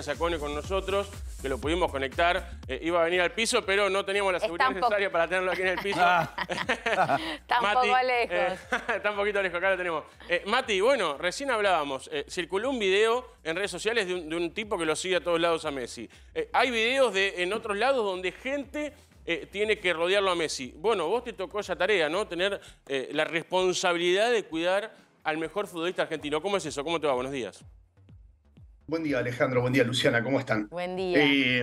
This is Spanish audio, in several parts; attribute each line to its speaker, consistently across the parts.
Speaker 1: Sacone con nosotros, que lo pudimos conectar. Eh, iba a venir al piso, pero no teníamos la seguridad necesaria para tenerlo aquí en el piso. Ah.
Speaker 2: Tampoco lejos.
Speaker 1: Eh, poquito lejos, acá lo tenemos. Eh, Mati, bueno, recién hablábamos. circuló un video en redes sociales de un, tipo que lo sigue a todos lados a Messi. hay videos en otros lados donde gente tiene que rodearlo a Messi. Bueno, vos te tocó esa tarea, ¿no? Tener la responsabilidad de cuidar al mejor futbolista argentino. ¿Cómo es eso? ¿Cómo te va? Buenos días.
Speaker 3: Buen día, Alejandro. Buen día, Luciana. ¿Cómo están? Buen día. Eh,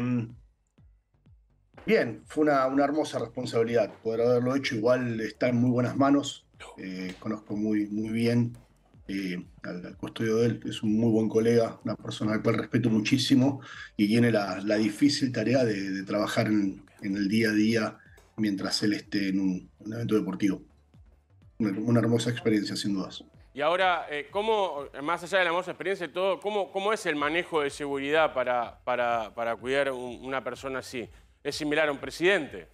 Speaker 3: bien, fue una, hermosa responsabilidad poder haberlo hecho. Igual está en muy buenas manos. Eh, conozco muy, muy bien eh, al, custodio de él. Es un muy buen colega, una persona al cual respeto muchísimo y tiene la, difícil tarea de, trabajar en, el día a día mientras él esté en un, evento deportivo. Una, una hermosa experiencia, sin dudas.
Speaker 1: Y ahora, eh, ¿cómo, más allá de la hermosa experiencia y todo, ¿cómo, cómo es el manejo de seguridad para, para, para cuidar una persona así? ¿Es similar a un presidente?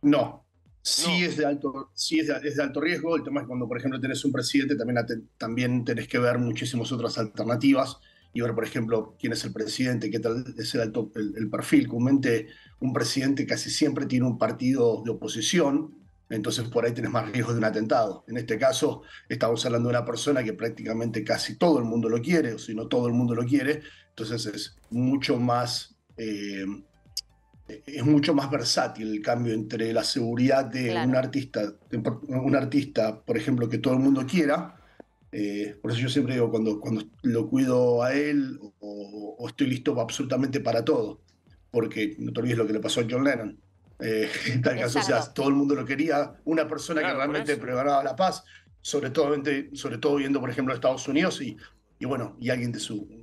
Speaker 3: No. Sí, Es, de alto, sí es, de, es alto riesgo. El tema es cuando, por ejemplo, tenés un presidente, también, también tenés que ver muchísimas otras alternativas y ver, por ejemplo, quién es el presidente, qué tal es el, alto, el, el perfil. Comúnmente, un presidente casi siempre tiene un partido de oposición entonces por ahí tienes más riesgo de un atentado. En este caso, estamos hablando de una persona que prácticamente casi todo el mundo lo quiere, o si no todo el mundo lo quiere, entonces es mucho más... Eh, es mucho más versátil el cambio entre la seguridad de un artista, un artista, por ejemplo, que todo el mundo quiera, eh, por eso yo siempre digo, cuando, cuando lo cuido a él o, o estoy listo absolutamente para todo, porque no te olvides lo que le pasó a John Lennon. Eh, en tal caso, todo el mundo lo quería, una persona que realmente preparaba la paz, sobre todo, sobre todo viendo, por ejemplo, Estados Unidos y, y bueno, y alguien de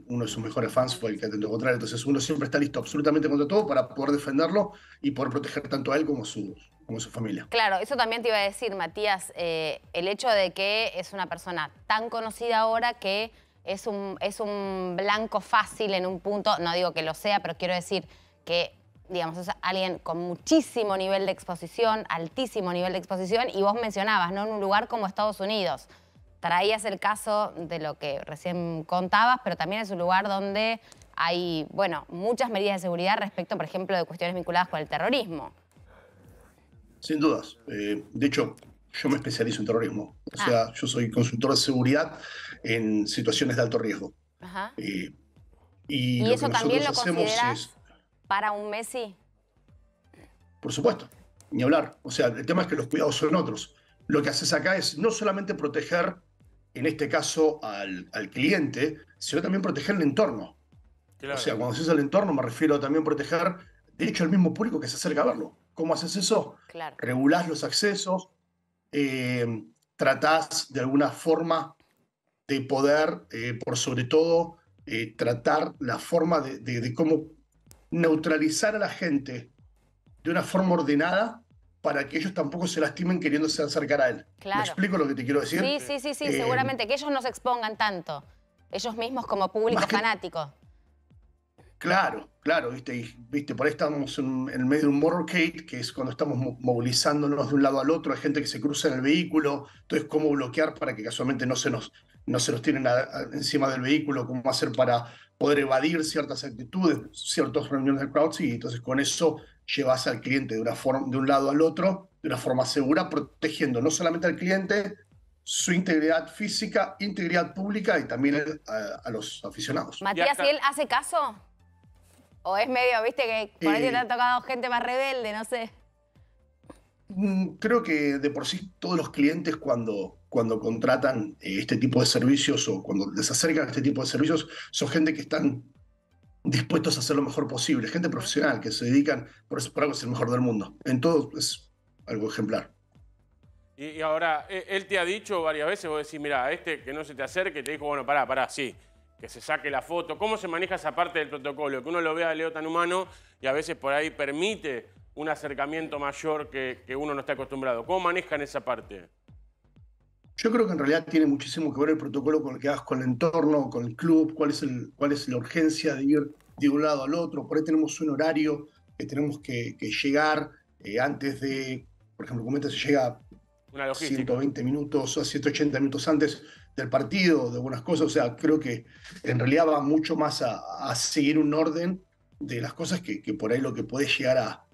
Speaker 3: uno de sus mejores fans fue el que intentó encontrar. Entonces uno siempre está listo absolutamente contra todo para poder defenderlo y poder proteger tanto a él como su, como su familia.
Speaker 2: Claro, eso también te iba a decir, Matías, eh, el hecho de que es una persona tan conocida ahora que es un, es un blanco fácil en un punto, no digo que lo sea, pero quiero decir que digamos, es alguien con muchísimo nivel de exposición, altísimo nivel de exposición, y vos mencionabas, ¿no? En un lugar como Estados Unidos. Traías el caso de lo que recién contabas, pero también es un lugar donde hay, bueno, muchas medidas de seguridad respecto, por ejemplo, de cuestiones vinculadas con el terrorismo.
Speaker 3: Sin dudas. Eh, de hecho, yo me especializo en terrorismo. O sea, ah. yo soy consultor de seguridad en situaciones de alto riesgo. Ajá. Eh, y, eso también lo consideras
Speaker 2: para un Messi?
Speaker 3: Por supuesto, ni hablar. O sea, el tema es que los cuidados son otros. Lo que haces acá es no solamente proteger, en este caso, al, cliente, sino también proteger el entorno. O sea, cuando dices el entorno me refiero también a proteger, de hecho, al mismo público que se acerca a verlo. ¿Cómo haces eso? Claro. Regulás los accesos, eh, tratás de alguna forma de poder, eh, por sobre todo, eh, tratar la forma de, cómo neutralizar a la gente de una forma ordenada para que ellos tampoco se lastimen queriéndose acercar a él. Claro. ¿Me explico lo que te quiero decir? Sí, sí, sí, sí eh, seguramente,
Speaker 2: que ellos no se expongan tanto, ellos mismos como público fanático.
Speaker 3: Claro, claro, viste, viste, por ahí estamos en, el medio de un motorcade, que es cuando estamos movilizándonos de un lado al otro, hay gente que se cruza en el vehículo, entonces cómo bloquear para que casualmente no se nos no se los tienen encima del vehículo, cómo hacer para poder evadir ciertas actitudes, ciertas reuniones de crowds y entonces con eso llevas al cliente de, una forma, de un lado al otro de una forma segura, protegiendo no solamente al cliente, su integridad física, integridad pública y también a, los aficionados. Matías, ¿y él
Speaker 2: hace caso? ¿O es medio, viste, que por ahí te eh, tocado gente más rebelde, no sé?
Speaker 3: Mm, creo que de por sí todos los clientes cuando cuando contratan eh, este tipo de servicios o cuando les acercan este tipo de servicios son gente que están dispuestos a hacer lo mejor posible, gente profesional que se dedican, por eso que es el mejor del mundo. En todo es algo ejemplar.
Speaker 1: Y, ahora, e, él te ha dicho varias veces, vos decís, mira, este que no se te acerque, te dijo, bueno, pará, pará, sí, que se saque la foto. ¿Cómo se maneja esa parte del protocolo? Que uno lo vea Leo tan humano y a veces por ahí permite un acercamiento mayor que, que uno no está acostumbrado. ¿Cómo manejan esa parte?
Speaker 3: Yo creo que en realidad tiene muchísimo que ver el protocolo con el que hagas con el entorno, con el club, cuál es, el, cuál es la urgencia de ir de un lado al otro. Por ahí tenemos un horario que tenemos que, llegar eh, antes de, por ejemplo, comenta este, si llega
Speaker 1: Una 120
Speaker 3: minutos o 180 minutos antes del partido, de algunas cosas. O sea, creo que en realidad va mucho más a, seguir un orden de las cosas que, por ahí lo que puede llegar a,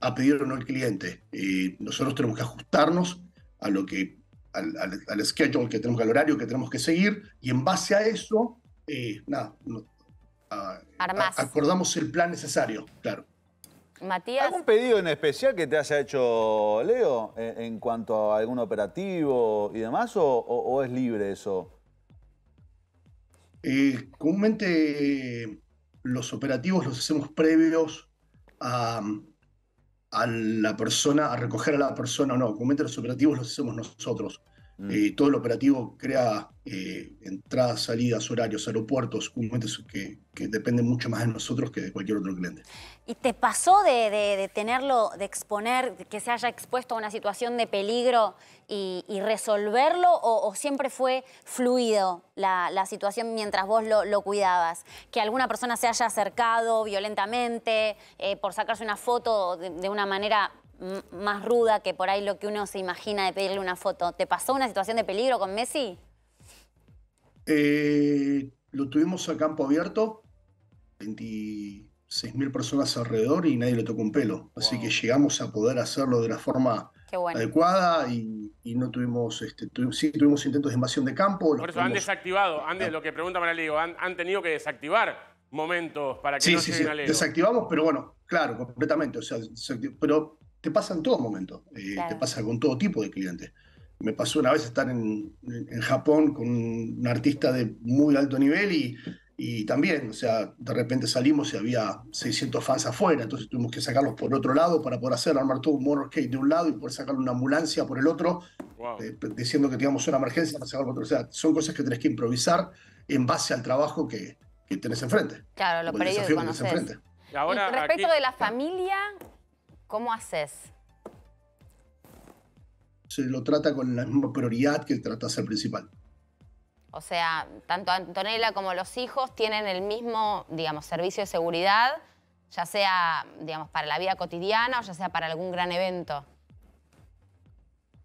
Speaker 3: a, pedir o no el cliente. Y eh, nosotros tenemos que ajustarnos a lo que al, schedule que tenemos, al horario que tenemos que seguir, y en base a eso, eh, nada, acordamos el plan necesario, claro.
Speaker 4: ¿Algún pedido en especial que te haya hecho Leo eh, en, cuanto a algún operativo
Speaker 3: y demás, o, es libre eso? Eh, comúnmente los operativos los hacemos previos a, a la persona, a recoger a la persona o no. Como los operativos los hacemos nosotros. Mm. Eh, todo el operativo crea eh, entradas, salidas, horarios, aeropuertos, un que, que depende mucho más de nosotros que de cualquier otro cliente.
Speaker 2: ¿Y te pasó de, tenerlo, de exponer, que se haya expuesto a una situación de peligro y, resolverlo? O, siempre fue fluido la, situación mientras vos lo, cuidabas? ¿Que alguna persona se haya acercado violentamente eh, por sacarse una foto de una manera más ruda que por ahí lo que uno se imagina de pedirle una foto. ¿Te pasó una situación de peligro con Messi?
Speaker 3: Eh, lo tuvimos a campo abierto, 26.000 personas alrededor y nadie le tocó un pelo. Así que llegamos a poder hacerlo de la forma adecuada y, no tuvimos, este, sí tuvimos intentos de invasión de campo. Por eso han
Speaker 1: desactivado, ah. lo que pregunta Maraligo, han, tenido que desactivar momentos para que se no sí, sí. Desactivamos,
Speaker 3: pero bueno, claro, completamente. O sea, pero te pasa en todo momento, eh, te pasa con todo tipo de clientes. Me pasó una vez estar en, en Japón con un artista de muy alto nivel y, y, también, o sea, de repente salimos y había 600 fans afuera, entonces tuvimos que sacarlos por otro lado para poder hacer, armar todo un motorcade de un lado y poder sacar una ambulancia por el otro, eh, diciendo que teníamos una emergencia para sacar otro. O sea, son cosas que tenés que improvisar en base al trabajo que, que tenés enfrente.
Speaker 2: Claro, lo previo que tenés Y ahora, respecto de la familia, ¿Cómo haces?
Speaker 3: Se lo trata con la misma prioridad que tratas al principal.
Speaker 2: O sea, tanto Antonella como los hijos tienen el mismo, digamos, servicio de seguridad, ya sea, digamos, para la vida cotidiana o ya sea para algún gran evento.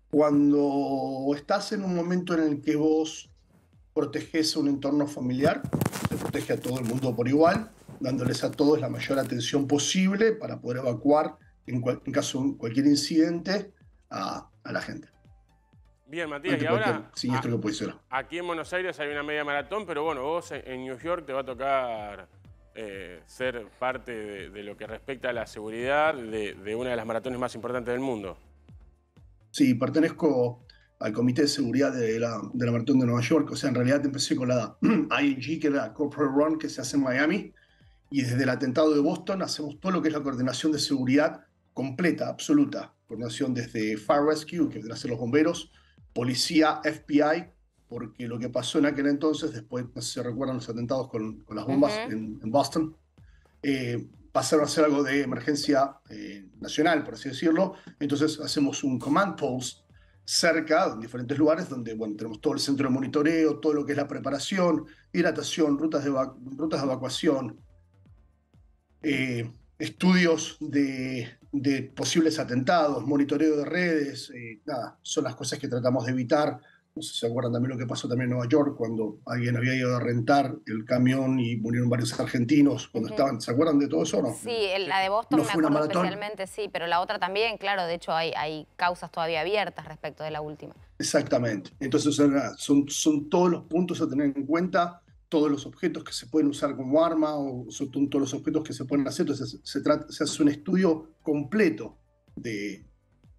Speaker 3: Cuando estás en un momento en el que vos proteges un entorno familiar, se protege a todo el mundo por igual, dándoles a todos la mayor atención posible para poder evacuar en, caso cualquier incidente a, la gente.
Speaker 1: Bien, Matías, y ahora
Speaker 3: siniestro que puede
Speaker 1: aquí en Buenos Aires hay una media maratón, pero bueno, vos en New York te va a tocar eh, ser parte de, lo que respecta a la seguridad de, una de las maratones más importantes del mundo.
Speaker 3: Sí, pertenezco al Comité de Seguridad de la, Maratón de Nueva York. O sea, en realidad empecé con la ING, que es la Corporate Run, que se hace en Miami. Y desde el atentado de Boston hacemos todo lo que es la coordinación de seguridad completa, absoluta, coordinación desde Fire Rescue, que vendrán a ser los bomberos, policía, FBI, porque lo que pasó en aquel entonces, después, se recuerdan los atentados con, las bombas en, Boston, eh, pasaron a ser algo de emergencia eh, nacional, por así decirlo. Entonces hacemos un command post cerca, en diferentes lugares, donde bueno, tenemos todo el centro de monitoreo, todo lo que es la preparación, hidratación, rutas de, rutas de evacuación, eh, estudios de, posibles atentados, monitoreo de redes, eh, nada, son las cosas que tratamos de evitar. No sé si se acuerdan también lo que pasó también en Nueva York, cuando alguien había ido a rentar el camión y murieron varios argentinos cuando estaban. ¿Se acuerdan de todo eso no? Sí, la de
Speaker 2: Boston no me acuerdo especialmente, sí, pero la otra también, claro, de hecho hay, hay causas todavía abiertas respecto de la última.
Speaker 3: Exactamente. Entonces son, son, son todos los puntos a tener en cuenta todos los objetos que se pueden usar como arma o todos los objetos que se pueden hacer. Entonces se, hace un estudio completo de,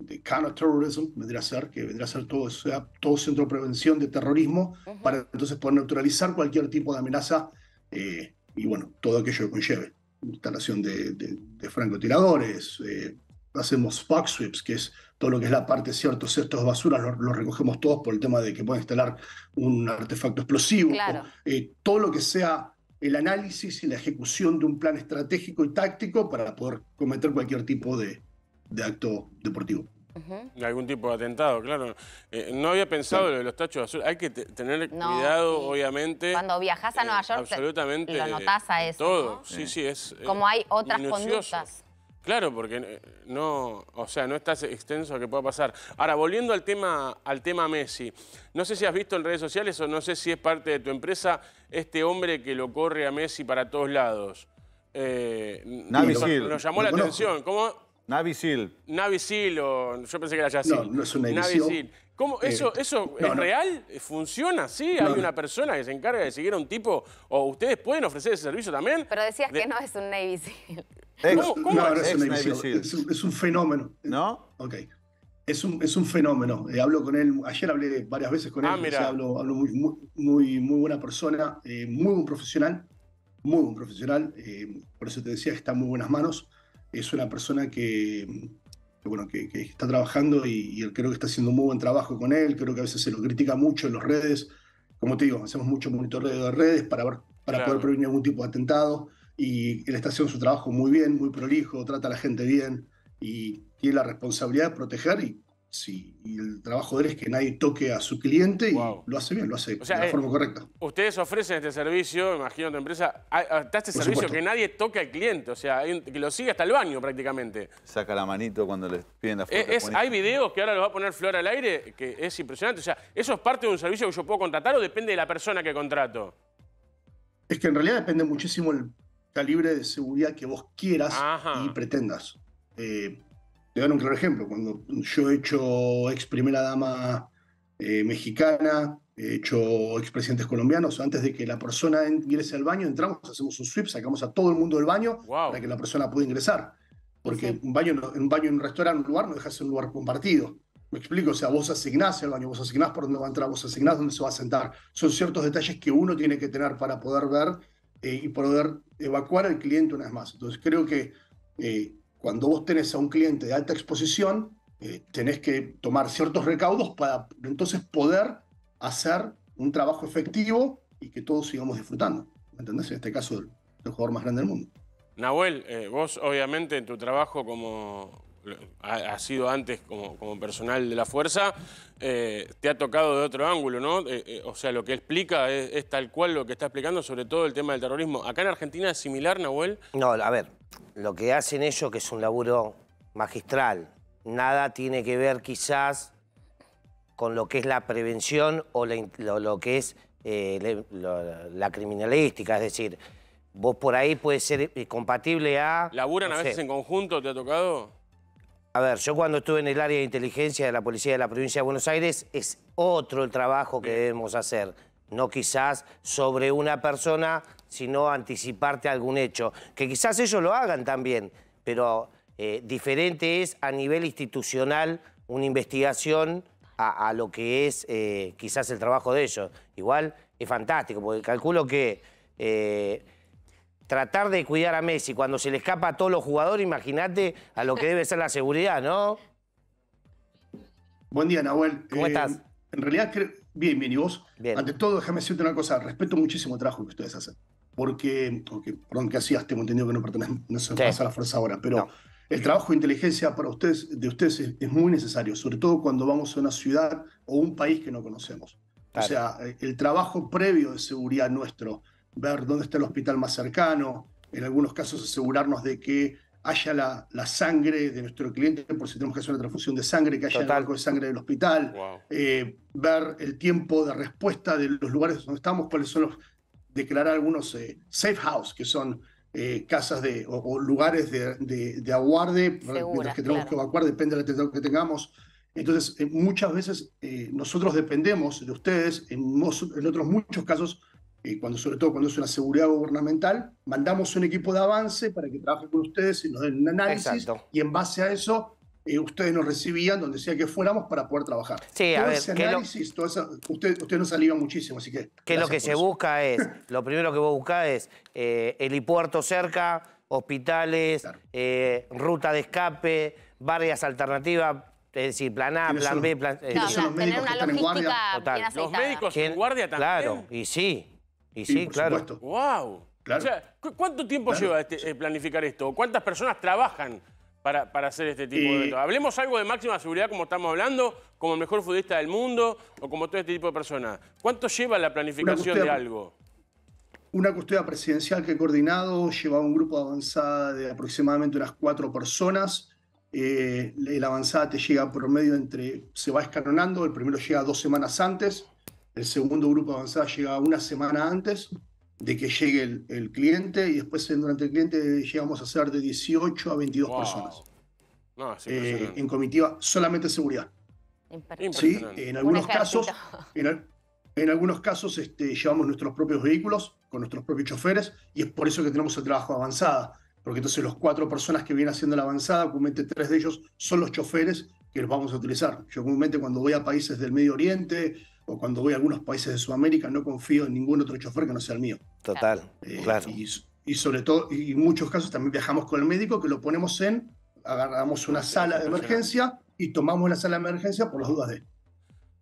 Speaker 3: de counterterrorism, vendría a ser, que vendría a ser todo, sea, todo centro de prevención de terrorismo, para entonces poder neutralizar cualquier tipo de amenaza eh, y bueno, todo aquello que conlleve. Instalación de, francotiradores, eh, hacemos Fox sweeps, que es todo lo que es la parte, ciertos cestos de basura, los lo recogemos todos por el tema de que pueden instalar un artefacto explosivo. Eh, todo lo que sea el análisis y la ejecución de un plan estratégico y táctico para poder cometer cualquier tipo de, acto deportivo.
Speaker 1: de Algún tipo de atentado, claro. Eh, no había pensado lo de los tachos azules. Hay que tener cuidado, obviamente. Cuando
Speaker 2: viajas a Nueva eh, York, absolutamente,
Speaker 1: lo notas a eso. Todo, sí, sí, es. Como hay otras conductas. Claro, porque eh, no, o sea, no estás extenso a que pueda pasar. Ahora, volviendo al tema, al tema Messi, no sé si has visto en redes sociales o no sé si es parte de tu empresa este hombre que lo corre a Messi para todos lados. Eh, nos, llamó la atención. ¿Cómo?
Speaker 4: Navisil.
Speaker 1: Navisil, o yo pensé que era Yacil. No, no es un Navisil. ¿Cómo? Eh, ¿Eso, eso es real? ¿Funciona? ¿Sí? ¿Hay una persona que se encarga de seguir a un tipo? ¿O ustedes pueden ofrecer ese servicio también?
Speaker 2: Pero decías que no es un Navy
Speaker 3: es, un fenómeno. ¿No? Ok. Es un, es un fenómeno. Eh, hablo con él, ayer hablé varias veces con ah, él. hablo, muy, muy, muy, muy, buena persona, eh, muy buen profesional, muy buen profesional. Eh, por eso te decía que está en muy buenas manos. Es una persona que, bueno, que, está trabajando y, creo que está haciendo muy buen trabajo con él. Creo que a veces se lo critica mucho en las redes. Como te digo, hacemos mucho monitoreo de redes para, para poder prevenir algún tipo de atentado y él está haciendo su trabajo muy bien, muy prolijo, trata a la gente bien y tiene la responsabilidad de proteger y, el trabajo de él es que nadie toque a su cliente y lo hace bien, lo hace de la eh, forma correcta.
Speaker 1: Ustedes ofrecen este servicio, imagino tu empresa, ah, ah, está este servicio que nadie toque al cliente, o sea, que lo sigue hasta el baño prácticamente.
Speaker 4: Saca la manito cuando le piden la foto. Eh,
Speaker 1: es, hay videos que ahora lo va a poner Flor al aire, que es impresionante, o sea, ¿eso es parte de un servicio que yo puedo contratar o depende de la persona que contrato?
Speaker 3: Es que en realidad depende muchísimo el libre de seguridad que vos quieras y pretendas. Eh, te dar un claro ejemplo. Cuando yo he hecho ex primera dama eh, mexicana, he hecho ex presidentes colombianos, antes de que la persona ingrese al baño, entramos, hacemos un sweep, sacamos a todo el mundo del baño para que la persona pueda ingresar. Porque un, baño, un baño en un restaurante, un lugar, no dejas un lugar compartido. Me explico, o sea, vos asignás el baño, vos asignás por dónde va a entrar, vos asignás dónde se va a sentar. Son ciertos detalles que uno tiene que tener para poder ver eh, y poder evacuar al cliente una vez más. Entonces creo que eh, cuando vos tenés a un cliente de alta exposición, eh, tenés que tomar ciertos recaudos para entonces poder hacer un trabajo efectivo y que todos sigamos disfrutando. ¿Me entendés? En este caso, el jugador más grande del mundo.
Speaker 1: Nahuel, vos obviamente en tu trabajo como, ha, sido antes como, personal de la fuerza, eh, te ha tocado de otro ángulo, ¿no? Eh, eh, o sea, lo que explica es, tal cual lo que está explicando, sobre todo el tema del terrorismo. ¿Acá en
Speaker 4: Argentina es similar, Nahuel? No, a ver, lo que hacen ellos, que es un laburo magistral, nada tiene que ver quizás con lo que es la prevención o lo, que es la criminalística, es decir, vos por ahí puede ser compatible a... ¿Laburan a veces en
Speaker 1: conjunto? ¿Te ha tocado?
Speaker 4: A ver, yo cuando estuve en el área de inteligencia de la Policía de la Provincia de Buenos Aires, es otro el trabajo que debemos hacer. No quizás sobre una persona, sino anticiparte a algún hecho. Que quizás ellos lo hagan también, pero eh, diferente es a nivel institucional una investigación a, lo que es eh, quizás el trabajo de ellos. Igual es fantástico, porque calculo que... Eh, tratar de cuidar a Messi cuando se le escapa a todos los jugadores, imagínate a lo que debe ser la seguridad, ¿no?
Speaker 3: Buen día, Nahuel. ¿Cómo eh, estás? En realidad, bien, bien. ¿Y vos? Ante todo, déjame decirte una cosa. Respeto muchísimo el trabajo que ustedes hacen. Porque, porque perdón, que hacías, tengo entendido que no pertenece a la fuerza ahora, pero el trabajo de inteligencia para ustedes, de ustedes es, muy necesario, sobre todo cuando vamos a una ciudad o un país que no conocemos. O sea, el trabajo previo de seguridad nuestro, ver dónde está el hospital más cercano, en algunos casos asegurarnos de que haya la, sangre de nuestro cliente, por si tenemos que hacer una transfusión de sangre, que haya el banco de sangre del hospital, eh, ver el tiempo de respuesta de los lugares donde estamos, cuáles son los, declarar algunos eh, safe house, que son eh, casas de, o, lugares de, aguarde, mientras que tenemos que evacuar, depende del atentado que tengamos. Entonces, muchas veces nosotros dependemos de ustedes, en, en, otros muchos casos cuando, sobre todo cuando es una seguridad gubernamental, mandamos un equipo de avance para que trabaje con ustedes y nos den un análisis y en base a eso eh, ustedes nos recibían donde sea que fuéramos para poder trabajar. Sí, a ver, ese análisis, todo usted, usted, nos saliva muchísimo, así que... Que lo que se
Speaker 4: busca es, lo primero que vos buscás es eh, helipuerto cerca, hospitales, eh, ruta de escape, varias alternativas, es decir, plan A, plan B, plan... tener una logística bien Los médicos en guardia también. Claro, y sí. Y sí, claro. ¡Wow! O
Speaker 1: sea, ¿cuánto tiempo lleva este, eh, planificar esto? ¿Cuántas personas trabajan para, para hacer este tipo de eventos? Hablemos algo de máxima seguridad, como estamos hablando, como el mejor futbolista del mundo o como todo este tipo de personas. ¿Cuánto lleva la planificación de algo?
Speaker 3: Una custodia presidencial que he coordinado lleva un grupo de avanzada de aproximadamente unas cuatro personas. El eh, la avanzada te llega por medio entre, se va escalonando, el primero llega dos semanas antes, el segundo grupo de avanzada llega una semana antes de que llegue el, cliente y después durante el cliente llegamos a ser de 18 a 22 personas. No, eh, en comitiva, solamente seguridad. Sí, en algunos casos, en, algunos casos este, llevamos nuestros propios vehículos con nuestros propios choferes y es por eso que tenemos el trabajo avanzada. Porque entonces los cuatro personas que vienen haciendo la avanzada, comúnmente tres de ellos son los choferes que los vamos a utilizar. Yo comúnmente cuando voy a países del Medio Oriente, o cuando voy a algunos países de Sudamérica, no confío en ningún otro chofer que no sea el mío.
Speaker 4: Total, eh, claro.
Speaker 3: Y, sobre todo, y en muchos casos también viajamos con el médico que lo ponemos en, agarramos una sala de emergencia y tomamos la sala de emergencia por las dudas de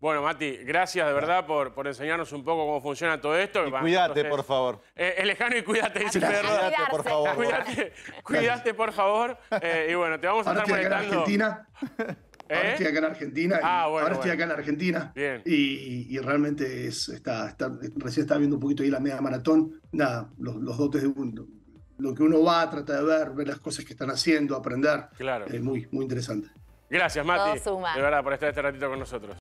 Speaker 1: Bueno, Mati, gracias de verdad por, por enseñarnos un poco cómo funciona todo esto. Y cuídate, por favor. Eh, lejano y cuídate, Cuídate, por favor. Cuídate, por favor. y bueno, te vamos a estar molestando. Argentina.
Speaker 3: Ahora ¿Eh? estoy acá en Argentina. ahora estoy acá en Argentina. Y, ah, realmente es, está, recién estaba viendo un poquito ahí la media maratón. Nada, los, los dotes de mundo. Lo que uno va, a trata de ver, ver las cosas que están haciendo, aprender. Claro. Es muy, muy interesante.
Speaker 1: Gracias, Mati. De verdad, por estar este ratito con nosotros.